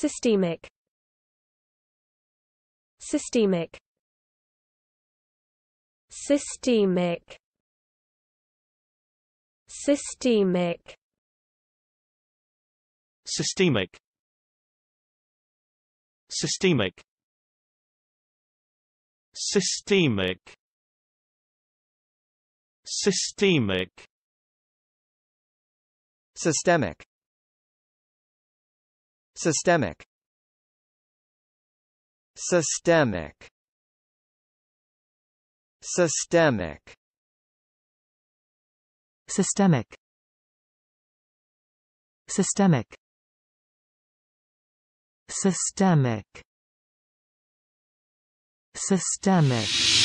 Systemic Systemic Systemic Systemic Systemic Systemic Systemic Systemic Systemic Systemic Systemic Systemic Systemic Systemic Systemic Systemic